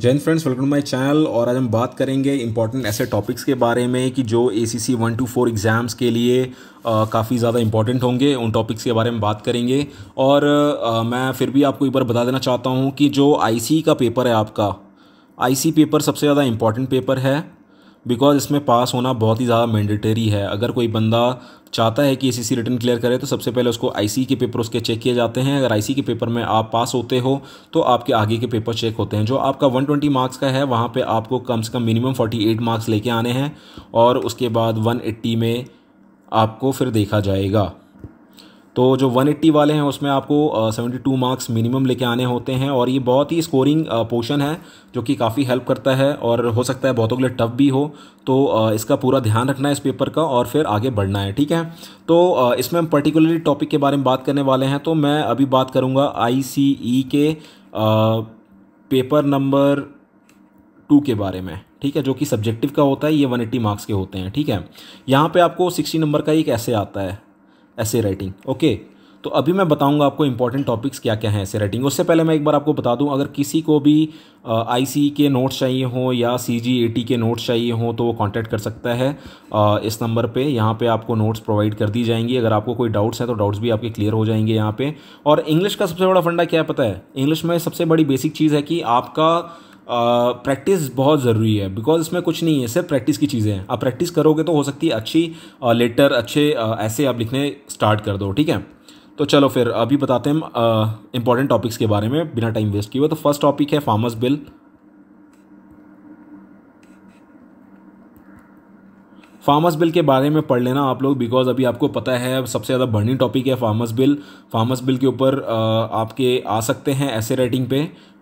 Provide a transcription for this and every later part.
Jain friends welcome to my channel और आज हम बात करेंगे इंपॉर्टेंट ऐसे टॉपिक्स के बारे में कि जो A C C one two four exams के लिए काफ़ी ज़्यादा इंपॉर्टेंट होंगे उन टॉपिक्स के बारे में बात करेंगे और आ, मैं फिर भी आपको एक बार बता देना चाहता हूँ कि जो आई सी e का पेपर है आपका आई सी पेपर सबसे ज़्यादा इंपॉर्टेंट पेपर है बिकॉज इसमें पास होना बहुत ही ज़्यादा मैंडेटरी है अगर कोई बंदा चाहता है कि सी रिटर्न क्लियर करे तो सबसे पहले उसको आई के पेपर उसके चेक किए जाते हैं अगर आई के पेपर में आप पास होते हो तो आपके आगे के पेपर चेक होते हैं जो आपका 120 मार्क्स का है वहाँ पे आपको कम से कम मिनिमम 48 मार्क्स लेके आने हैं और उसके बाद 180 में आपको फिर देखा जाएगा तो जो 180 वाले हैं उसमें आपको 72 मार्क्स मिनिमम लेके आने होते हैं और ये बहुत ही स्कोरिंग पोर्शन है जो कि काफ़ी हेल्प करता है और हो सकता है बहुतों के लिए टफ भी हो तो इसका पूरा ध्यान रखना है इस पेपर का और फिर आगे बढ़ना है ठीक है तो इसमें हम पर्टिकुलरली टॉपिक के बारे में बात करने वाले हैं तो मैं अभी बात करूँगा आई e के पेपर नंबर टू के बारे में ठीक है जो कि सब्जेक्टिव का होता है ये 180 मार्क्स के होते हैं ठीक है यहाँ पे आपको 60 नंबर का एक ऐसे आता है ऐसे राइटिंग ओके तो अभी मैं बताऊंगा आपको इंपॉर्टेंट टॉपिक्स क्या क्या हैं ऐसे राइटिंग उससे पहले मैं एक बार आपको बता दूं अगर किसी को भी आई सी e के नोट्स चाहिए हों या सी जी ए टी के नोट्स चाहिए हों तो वो कांटेक्ट कर सकता है आ, इस नंबर पे यहाँ पे आपको नोट्स प्रोवाइड कर दी जाएंगी अगर आपको कोई डाउट्स हैं तो डाउट्स भी आपके क्लियर हो जाएंगे यहाँ पर और इंग्लिश का सबसे बड़ा फंडा क्या पता है इंग्लिश में सबसे बड़ी बेसिक चीज़ है कि आपका प्रैक्टिस बहुत ज़रूरी है बिकॉज इसमें कुछ नहीं है सिर्फ प्रैक्टिस की चीज़ें हैं आप प्रैक्टिस करोगे तो हो सकती है अच्छी लेटर अच्छे ऐसे आप लिखने स्टार्ट कर दो ठीक है तो चलो फिर अभी बताते हैं हम इंपॉर्टेंट टॉपिक्स के बारे में बिना टाइम वेस्ट किए तो फर्स्ट टॉपिक है फार्मर्स बिल फार्मर्स बिल के बारे में पढ़ लेना आप लोग बिकॉज अभी आपको पता है सबसे ज़्यादा बर्निंग टॉपिक है फार्मर्स बिल फार्मर्स बिल के ऊपर आपके आ सकते हैं ऐसे राइटिंग पे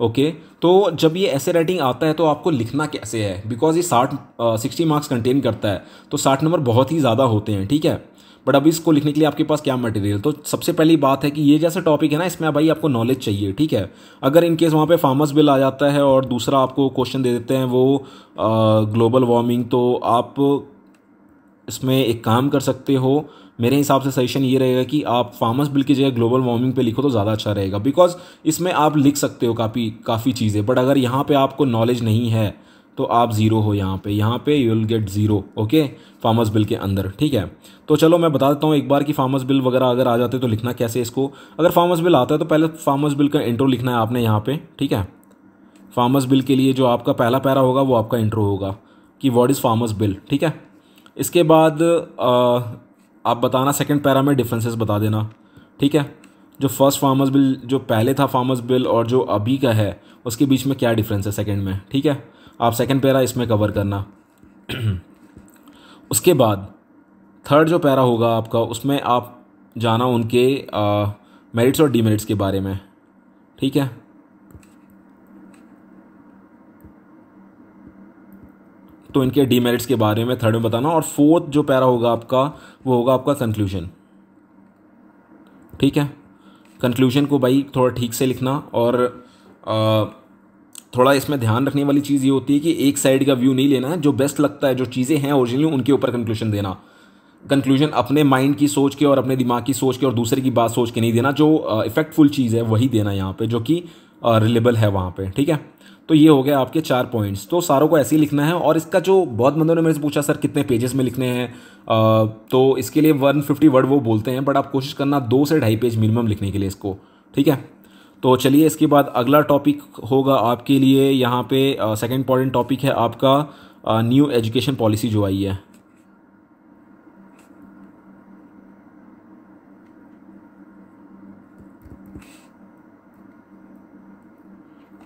ओके तो जब ये ऐसे राइटिंग आता है तो आपको लिखना कैसे है बिकॉज ये साठ सिक्सटी मार्क्स कंटेन करता है तो साठ नंबर बहुत ही ज़्यादा होते हैं ठीक है बट अभी इसको लिखने के लिए आपके पास क्या मटेरियल तो सबसे पहली बात है कि ये जैसा टॉपिक है ना इसमें भाई आपको नॉलेज चाहिए ठीक है अगर इन केस वहाँ पे फार्मर्स बिल आ जाता है और दूसरा आपको क्वेश्चन दे देते हैं वो ग्लोबल वार्मिंग तो आप इसमें एक काम कर सकते हो मेरे हिसाब से सजेशन ये रहेगा कि आप फार्मर्स बिल की जगह ग्लोबल वार्मिंग पे लिखो तो ज़्यादा अच्छा रहेगा बिकॉज इसमें आप लिख सकते हो काफ़ी काफ़ी चीज़ें बट अगर यहाँ पे आपको नॉलेज नहीं है तो आप ज़ीरो हो यहाँ पे यहाँ पे you will get zero okay farmers bill के अंदर ठीक है तो चलो मैं बता देता हूँ एक बार कि फार्मर्स बिल वगैरह अगर आ जाते तो लिखना कैसे इसको अगर फार्मर्स बिल आता है तो पहले फार्मर्स बिल का इंट्रो लिखना है आपने यहाँ पर ठीक है फार्मर्स बिल के लिए जो आपका पहला पैरा होगा वो आपका इंट्रो होगा कि वॉट इज़ फार्मर्स बिल ठीक है इसके बाद आ, आप बताना सेकंड पैरा में डिफरेंसेस बता देना ठीक है जो फर्स्ट फार्मर्स बिल जो पहले था फार्मर्स बिल और जो अभी का है उसके बीच में क्या डिफरेंस है सेकंड में ठीक है आप सेकंड पैरा इसमें कवर करना उसके बाद थर्ड जो पैरा होगा आपका उसमें आप जाना उनके मेरिट्स और डीमेरिट्स के बारे में ठीक है तो इनके डीमेरिट्स के बारे में थर्ड में बताना और फोर्थ जो पैरा होगा आपका वो होगा आपका कंक्लूजन ठीक है कंक्लूजन को भाई थोड़ा ठीक से लिखना और आ, थोड़ा इसमें ध्यान रखने वाली चीज़ ये होती है कि एक साइड का व्यू नहीं लेना है जो बेस्ट लगता है जो चीज़ें हैं ओरिजिनली उनके ऊपर कंक्लूजन देना कंक्लूजन अपने माइंड की सोच के और अपने दिमाग की सोच के और दूसरे की बात सोच के नहीं देना जो इफेक्टफुल चीज़ है वही देना यहाँ पे जो कि रिलेबल है वहाँ पे ठीक है तो ये हो गया आपके चार पॉइंट्स तो सारों को ऐसे ही लिखना है और इसका जो बहुत बंदों ने मेरे से पूछा सर कितने पेजेस में लिखने हैं तो इसके लिए वन फिफ्टी वर्ड वो बोलते हैं बट आप कोशिश करना दो से ढाई पेज मिनिमम लिखने के लिए इसको ठीक है तो चलिए इसके बाद अगला टॉपिक होगा आपके लिए यहाँ पे सेकेंड इंपॉर्टेंट टॉपिक है आपका न्यू एजुकेशन पॉलिसी जो आई है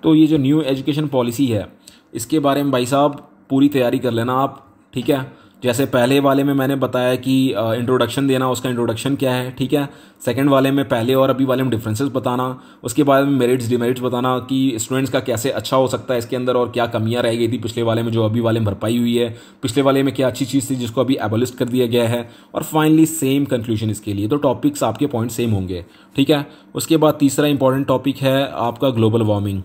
तो ये जो न्यू एजुकेशन पॉलिसी है इसके बारे में भाई साहब पूरी तैयारी कर लेना आप ठीक है जैसे पहले वाले में मैंने बताया कि इंट्रोडक्शन देना उसका इंट्रोडक्शन क्या है ठीक है सेकंड वाले में पहले और अभी वाले में डिफरेंसेस बताना उसके बाद में मेरिट्स डिमेरिट्स बताना कि स्टूडेंट्स का कैसे अच्छा हो सकता है इसके अंदर और क्या कमियां रह गई थी पिछले वाले में जो अभी वाले में भरपाई हुई है पिछले वाले में क्या अच्छी चीज़ थी जिसको अभी एबोलिस्ट कर दिया गया है और फाइनली सेम कंक्लूजन इसके लिए तो टॉपिक्स आपके पॉइंट सेम होंगे ठीक है उसके बाद तीसरा इंपॉर्टेंट टॉपिक है आपका ग्लोबल वार्मिंग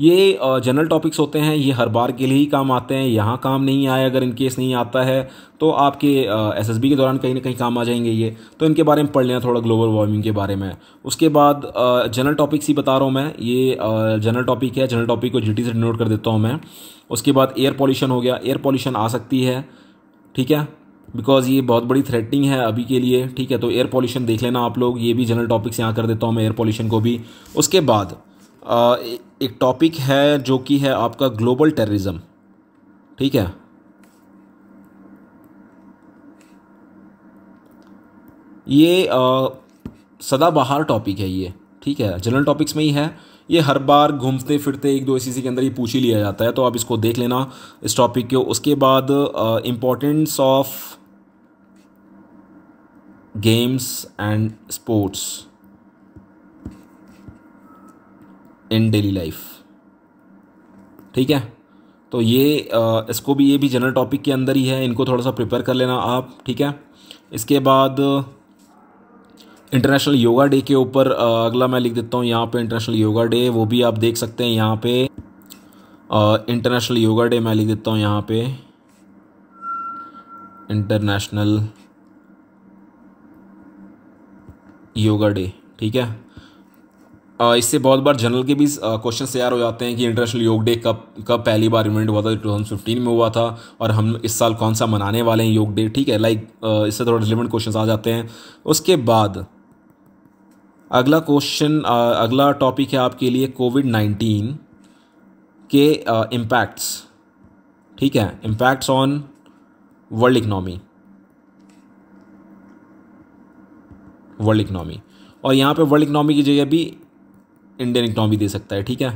ये जनरल टॉपिक्स होते हैं ये हर बार के लिए ही काम आते हैं यहाँ काम नहीं आए अगर इनकेस नहीं आता है तो आपके एस के दौरान कहीं ना कहीं काम आ जाएंगे ये तो इनके बारे में पढ़ लेना थोड़ा ग्लोबल वार्मिंग के बारे में उसके बाद जनरल टॉपिक्स ही बता रहा हूँ मैं ये जनरल टॉपिक है जनरल टॉपिक को जी से नोट कर देता हूँ मैं उसके बाद एयर पॉल्यूशन हो गया एयर पॉल्यूशन आ सकती है ठीक है बिकॉज़ ये बहुत बड़ी थ्रेटनिंग है अभी के लिए ठीक है तो एयर पॉल्यूशन देख लेना आप लोग ये भी जनरल टॉपिक्स यहाँ कर देता हूँ मैं एयर पॉल्यूशन को भी उसके बाद एक टॉपिक है जो कि है आपका ग्लोबल टेररिज्म ठीक है ये आ, सदाबहार टॉपिक है ये ठीक है जनरल टॉपिक्स में ही है ये हर बार घूमते फिरते एक दो सी के अंदर ही पूछ ही लिया जाता है तो आप इसको देख लेना इस टॉपिक को उसके बाद importance of games and sports in daily life ठीक है तो ये इसको भी ये भी जनरल टॉपिक के अंदर ही है इनको थोड़ा सा प्रिपेयर कर लेना आप ठीक है इसके बाद इंटरनेशनल योगा डे के ऊपर अगला मैं लिख देता हूँ यहाँ पे इंटरनेशनल योगा डे वो भी आप देख सकते हैं यहाँ पे इंटरनेशनल योगा डे मैं लिख देता हूँ यहाँ पे इंटरनेशनल योगा डे ठीक है इससे बहुत बार जनरल के भी क्वेश्चन तैयार हो जाते हैं कि इंटरनेशनल योग डे कब कब पहली बार इवेंट हुआ था टू थाउजेंड फिफ्टीन में हुआ था और हम इस साल कौन सा मनाने वाले हैं योग डे ठीक है लाइक इससे थोड़ा रिलेवेंट क्वेश्चन आ जाते हैं उसके बाद अगला क्वेश्चन अगला टॉपिक है आपके लिए कोविड नाइन्टीन के इम्पैक्ट्स ठीक है impacts on world economy world economy और यहाँ पे वर्ल्ड इकनॉमी की जगह भी इंडियन इकनॉमी दे सकता है ठीक है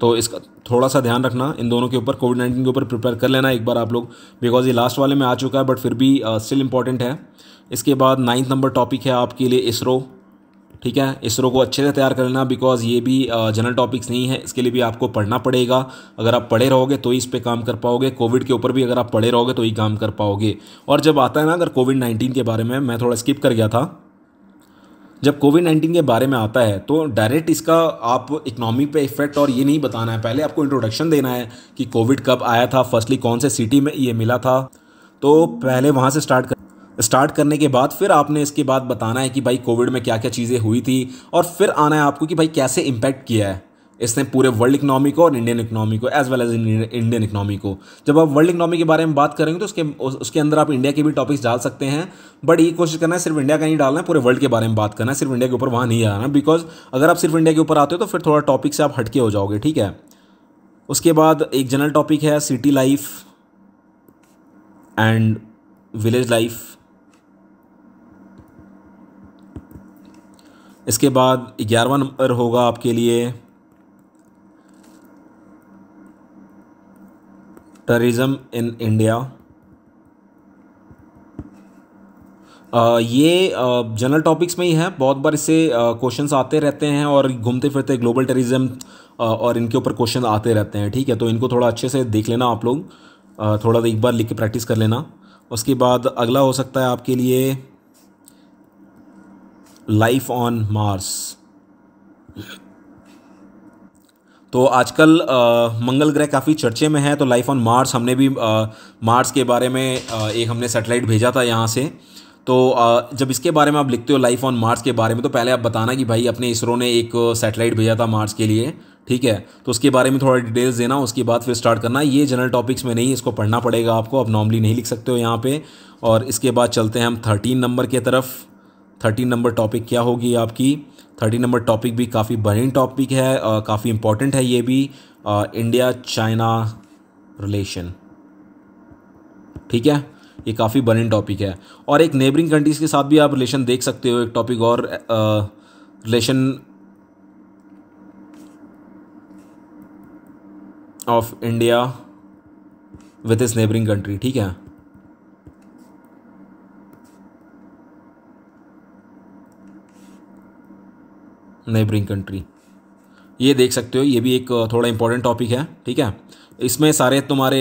तो इसका थोड़ा सा ध्यान रखना इन दोनों के ऊपर कोविड नाइन्टीन के ऊपर प्रिपेयर कर लेना एक बार आप लोग बिकॉज ये लास्ट वाले में आ चुका है बट फिर भी स्टिल uh, इंपॉर्टेंट है इसके बाद नाइन्थ नंबर टॉपिक है आपके लिए इसरो ठीक है इसरो को अच्छे से तैयार कर लेना बिकॉज ये भी जनरल टॉपिक्स नहीं है इसके लिए भी आपको पढ़ना पड़ेगा अगर आप पढ़े रहोगे तो ही इस पर काम कर पाओगे कोविड के ऊपर भी अगर आप पढ़े रहोगे तो ही काम कर पाओगे और जब आता है ना अगर कोविड नाइन्टीन के बारे में मैं थोड़ा स्किप कर गया था जब कोविड नाइन्टीन के बारे में आता है तो डायरेक्ट इसका आप इकनॉमी पे इफेक्ट और ये नहीं बताना है पहले आपको इंट्रोडक्शन देना है कि कोविड कब आया था फर्स्टली कौन से सिटी में ये मिला था तो पहले वहाँ से स्टार्ट कर स्टार्ट करने के बाद फिर आपने इसके बाद बताना है कि भाई कोविड में क्या क्या चीज़ें हुई थी और फिर आना है आपको कि भाई कैसे इम्पैक्ट किया है इसने पूरे वर्ल्ड इकनॉमी को और इंडियन इकनॉमी को as well as Indian economy को जब आप वर्ल्ड इकनॉमी के बारे में बात करेंगे तो उसके उसके अंदर आप इंडिया के भी टॉपिक्स डाल सकते हैं बट ये कोशिश करना है सिर्फ इंडिया का नहीं डालना है पूरे वर्ल्ड के बारे में बात करना है सिर्फ इंडिया के ऊपर वहाँ नहीं आना बिकॉज अगर आप सिर्फ इंडिया के ऊपर आते हो तो फिर थोड़ा टॉपिक से आप हटके हो जाओगे ठीक है उसके बाद एक जनरल टॉपिक है city life and village life इसके बाद ग्यारहवा नंबर होगा आपके लिए टर्रिज़म इन इंडिया आ, ये जनरल टॉपिक्स में ही है बहुत बार इससे क्वेश्चंस आते रहते हैं और घूमते फिरते ग्लोबल टर्रिज़म और इनके ऊपर क्वेश्चन आते रहते हैं ठीक है तो इनको थोड़ा अच्छे से देख लेना आप लोग थोड़ा एक बार लिख के प्रैक्टिस कर लेना उसके बाद अगला हो सकता है आपके लिए लाइफ ऑन मार्स तो आजकल मंगल ग्रह काफ़ी चर्चे में है तो लाइफ ऑन मार्स हमने भी आ, मार्स के बारे में आ, एक हमने सैटेलाइट भेजा था यहाँ से तो आ, जब इसके बारे में आप लिखते हो लाइफ ऑन मार्स के बारे में तो पहले आप बताना कि भाई अपने इसरो ने एक सैटेलाइट भेजा था मार्स के लिए ठीक है तो उसके बारे में थोड़ा डिटेल्स देना उसके बाद फिर स्टार्ट करना ये जनरल टॉपिक्स में नहीं इसको पढ़ना पड़ेगा आपको आप नॉर्मली नहीं लिख सकते हो यहाँ पे और इसके बाद चलते हैं हम थर्टीन नंबर के तरफ थर्टीन नंबर टॉपिक क्या होगी आपकी थर्टीन नंबर टॉपिक भी काफ़ी बहरीन टॉपिक है काफ़ी इंपॉर्टेंट है ये भी आ, इंडिया चाइना रिलेशन ठीक है ये काफ़ी बर्निंग टॉपिक है और एक नेबरिंग कंट्रीज़ के साथ भी आप रिलेशन देख सकते हो एक टॉपिक और relation of India with its neighbouring country ठीक है नेबरिंग कंट्री ये देख सकते हो ये भी एक थोड़ा इंपॉर्टेंट टॉपिक है ठीक है इसमें सारे तुम्हारे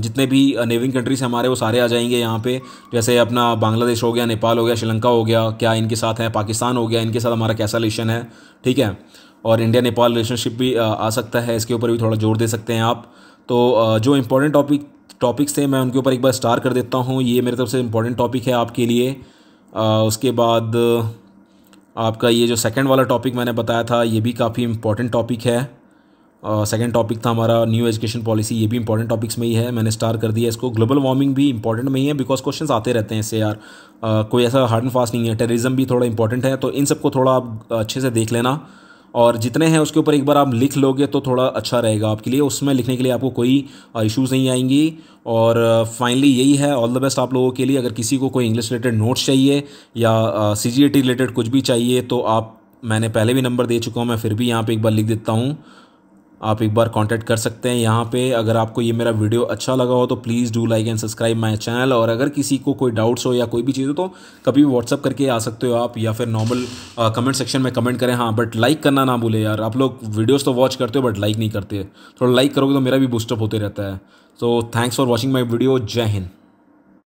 जितने भी नेबरिंग कंट्रीज हमारे वो सारे आ जाएंगे यहाँ पे जैसे अपना बांग्लादेश हो गया नेपाल हो गया श्रीलंका हो गया क्या इनके साथ है पाकिस्तान हो गया इनके साथ हमारा कैसा रिलेशन है ठीक है और इंडिया नेपाल रिलेशनशिप भी आ सकता है इसके ऊपर भी थोड़ा जोर दे सकते हैं आप तो जो इम्पोर्टेंट टॉपिक टॉपिक्स थे मैं उनके ऊपर एक बार स्टार कर देता हूँ ये मेरे तरफ से इम्पोर्टेंट टॉपिक है आपके लिए उसके बाद आपका ये जो सेकंड वाला टॉपिक मैंने बताया था ये भी काफ़ी इंपॉर्टेंट टॉपिक है सेकंड uh, टॉपिक था हमारा न्यू एजुकेशन पॉलिसी ये भी इंपॉर्टेंट टॉपिक्स में ही है मैंने स्टार कर दिया इसको ग्लोबल वार्मिंग भी इंपॉर्टेंट में ही है बिकॉज क्वेश्चंस आते रहते हैं इससे यार uh, कोई ऐसा हार्ड एंड फास्ट नहीं है टेररिज्म भी थोड़ा इंपॉर्टेंट है तो इन सबको थोड़ा आप अच्छे से देख लेना और जितने हैं उसके ऊपर एक बार आप लिख लोगे तो थोड़ा अच्छा रहेगा आपके लिए उसमें लिखने के लिए आपको कोई इशूज़ नहीं आएंगी और फाइनली यही है ऑल द बेस्ट आप लोगों के लिए अगर किसी को कोई इंग्लिश रिलेटेड नोट्स चाहिए या सी जी रिलेटेड कुछ भी चाहिए तो आप मैंने पहले भी नंबर दे चुका हूँ मैं फिर भी यहाँ पे एक बार लिख देता हूँ आप एक बार कांटेक्ट कर सकते हैं यहाँ पे अगर आपको ये मेरा वीडियो अच्छा लगा हो तो please do like and subscribe my channel और अगर किसी को कोई डाउट्स हो या कोई भी चीज़ हो तो कभी भी व्हाट्सअप करके आ सकते हो आप या फिर नॉर्मल कमेंट सेक्शन में कमेंट करें हाँ बट लाइक करना ना भूले यार आप लोग वीडियोज़ तो वॉच करते हो बट लाइक नहीं करते थोड़ा लाइक करोगे तो मेरा भी बूस्टअप होते रहता है so thanks for watching my video जय हिंद